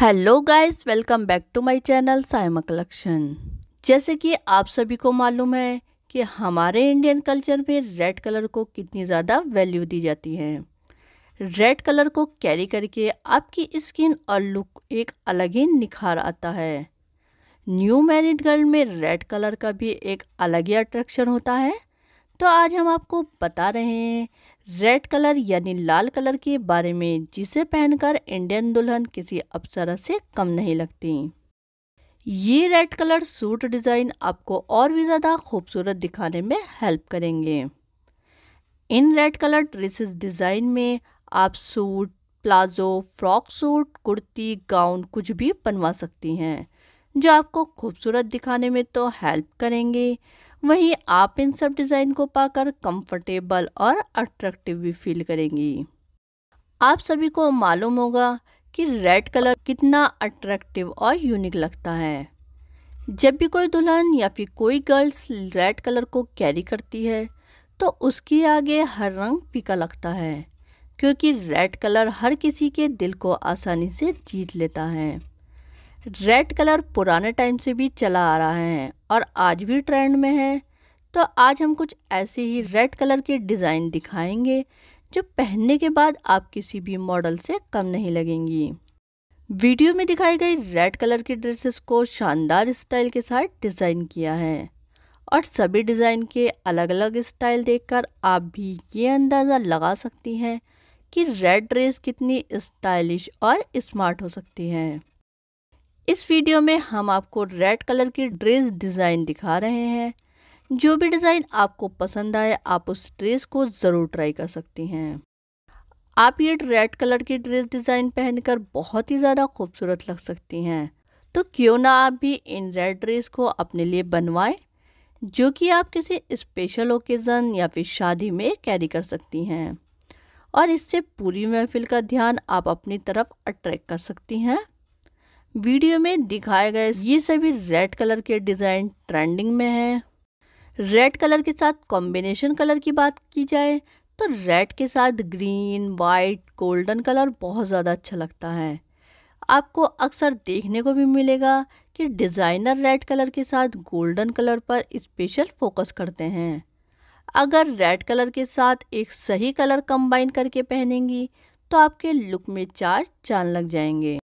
hello guys welcome back to my channel Saima collection जैसे कि आप सभी को मालूम है कि हमारे इंडियन कल्चर में रेड कलर को कितनी ज़्यादा वैल्यू दी जाती है रेड कलर को कैरी करके आपकी स्किन और लुक एक अलग ही निखार आता है न्यू मैरिड गर्ल में रेड कलर का भी एक अलग ही अट्रैक्शन होता है तो आज हम आपको बता रहे हैं रेड कलर यानी लाल कलर के बारे में जिसे पहनकर इंडियन दुल्हन किसी अप्सरा से कम नहीं लगती ये रेड कलर सूट डिज़ाइन आपको और भी ज़्यादा खूबसूरत दिखाने में हेल्प करेंगे इन रेड कलर ड्रेसेस डिज़ाइन में आप suit palazzo frock suit kurti gown कुछ भी बनवा सकती हैं जो आपको खूबसूरत दिखाने में तो हेल्प करेंगे वहीं आप इन सब डिज़ाइन को पाकर कंफर्टेबल और अट्रैक्टिव भी फील करेंगी आप सभी को मालूम होगा कि रेड कलर कितना अट्रैक्टिव और यूनिक लगता है जब भी कोई दुल्हन या फिर कोई गर्ल्स रेड कलर को कैरी करती है तो उसके आगे हर रंग फीका लगता है क्योंकि रेड कलर हर किसी के दिल को आसानी से जीत लेता है रेड कलर पुराने टाइम से भी चला आ रहा है और आज भी ट्रेंड में है तो आज हम कुछ ऐसे ही रेड कलर के डिज़ाइन दिखाएंगे जो पहनने के बाद आप किसी भी मॉडल से कम नहीं लगेंगी वीडियो में दिखाई गई रेड कलर की ड्रेसेस को शानदार स्टाइल के साथ डिज़ाइन किया है और सभी डिज़ाइन के अलग अलग स्टाइल देखकर आप भी ये अंदाज़ा लगा सकती हैं कि रेड ड्रेस कितनी स्टाइलिश और स्मार्ट हो सकती है इस वीडियो में हम आपको रेड कलर की ड्रेस डिज़ाइन दिखा रहे हैं जो भी डिज़ाइन आपको पसंद आए आप उस ड्रेस को ज़रूर ट्राई कर सकती हैं आप ये रेड कलर की ड्रेस डिज़ाइन पहनकर बहुत ही ज़्यादा खूबसूरत लग सकती हैं तो क्यों ना आप भी इन रेड ड्रेस को अपने लिए बनवाएं जो कि आप किसी स्पेशल ओकेज़न या फिर शादी में कैरी कर सकती हैं और इससे पूरी महफिल का ध्यान आप अपनी तरफ अट्रैक्ट कर सकती हैं वीडियो में दिखाए गए ये सभी रेड कलर के डिज़ाइन ट्रेंडिंग में है रेड कलर के साथ कॉम्बिनेशन कलर की बात की जाए तो रेड के साथ ग्रीन वाइट गोल्डन कलर बहुत ज़्यादा अच्छा लगता है आपको अक्सर देखने को भी मिलेगा कि डिज़ाइनर रेड कलर के साथ गोल्डन कलर पर स्पेशल फोकस करते हैं अगर रेड कलर के साथ एक सही कलर कंबाइन करके पहनेंगी तो आपके लुक में चार चांद लग जाएंगे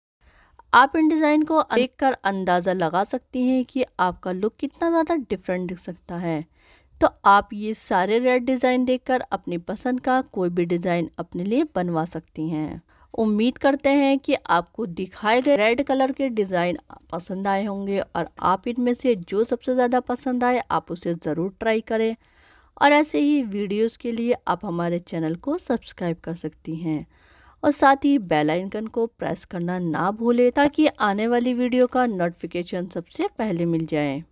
आप इन डिज़ाइन को देख कर अंदाज़ा लगा सकती हैं कि आपका लुक कितना ज़्यादा डिफरेंट दिख सकता है तो आप ये सारे रेड डिज़ाइन देखकर अपनी पसंद का कोई भी डिज़ाइन अपने लिए बनवा सकती हैं उम्मीद करते हैं कि आपको दिखाए गए रेड कलर के डिज़ाइन पसंद आए होंगे और आप इनमें से जो सबसे ज़्यादा पसंद आए आप उसे ज़रूर ट्राई करें और ऐसे ही वीडियोस के लिए आप हमारे चैनल को सब्सक्राइब कर सकती हैं और साथ ही बेल आइकन को प्रेस करना ना भूलें ताकि आने वाली वीडियो का नोटिफिकेशन सबसे पहले मिल जाए